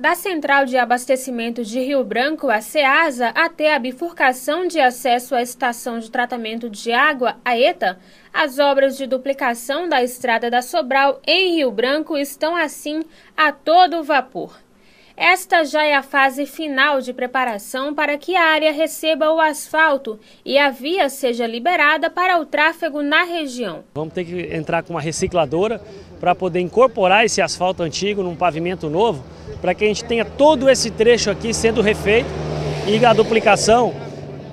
Da Central de Abastecimento de Rio Branco, a CEASA, até a bifurcação de acesso à Estação de Tratamento de Água, a ETA, as obras de duplicação da Estrada da Sobral em Rio Branco estão assim a todo vapor. Esta já é a fase final de preparação para que a área receba o asfalto e a via seja liberada para o tráfego na região. Vamos ter que entrar com uma recicladora para poder incorporar esse asfalto antigo num pavimento novo para que a gente tenha todo esse trecho aqui sendo refeito e a duplicação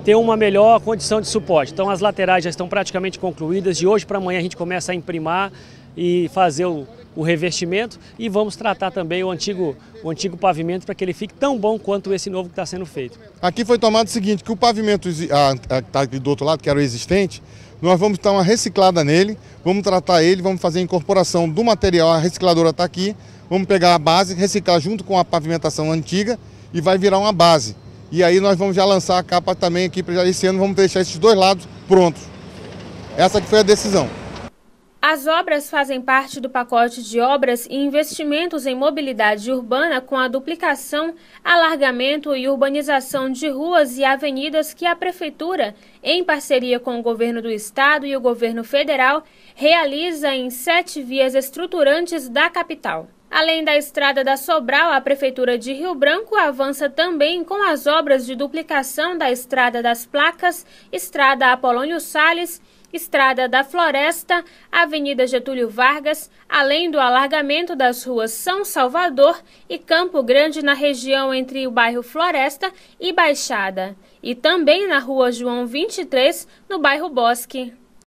ter uma melhor condição de suporte. Então as laterais já estão praticamente concluídas, de hoje para amanhã a gente começa a imprimar e fazer o, o revestimento e vamos tratar também o antigo, o antigo pavimento para que ele fique tão bom quanto esse novo que está sendo feito. Aqui foi tomado o seguinte, que o pavimento está do outro lado, que era o existente, nós vamos dar uma reciclada nele, vamos tratar ele, vamos fazer a incorporação do material, a recicladora está aqui, vamos pegar a base, reciclar junto com a pavimentação antiga e vai virar uma base. E aí nós vamos já lançar a capa também aqui para esse ano, vamos deixar esses dois lados prontos. Essa que foi a decisão. As obras fazem parte do pacote de obras e investimentos em mobilidade urbana com a duplicação, alargamento e urbanização de ruas e avenidas que a Prefeitura, em parceria com o Governo do Estado e o Governo Federal, realiza em sete vias estruturantes da capital. Além da estrada da Sobral, a Prefeitura de Rio Branco avança também com as obras de duplicação da Estrada das Placas, Estrada Apolônio Sales, Estrada da Floresta, Avenida Getúlio Vargas, além do alargamento das ruas São Salvador e Campo Grande na região entre o bairro Floresta e Baixada, e também na rua João 23, no bairro Bosque.